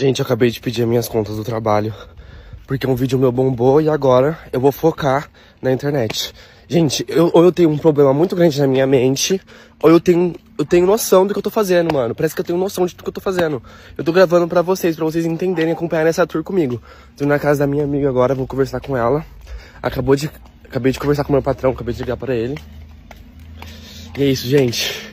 Gente, acabei de pedir minhas contas do trabalho, porque um vídeo meu bombou e agora eu vou focar na internet. Gente, eu, ou eu tenho um problema muito grande na minha mente, ou eu tenho, eu tenho noção do que eu tô fazendo, mano. Parece que eu tenho noção de tudo que eu tô fazendo. Eu tô gravando pra vocês, pra vocês entenderem e acompanharem essa tour comigo. Tô na casa da minha amiga agora, vou conversar com ela. Acabou de, acabei de conversar com meu patrão, acabei de ligar pra ele. E é isso, gente.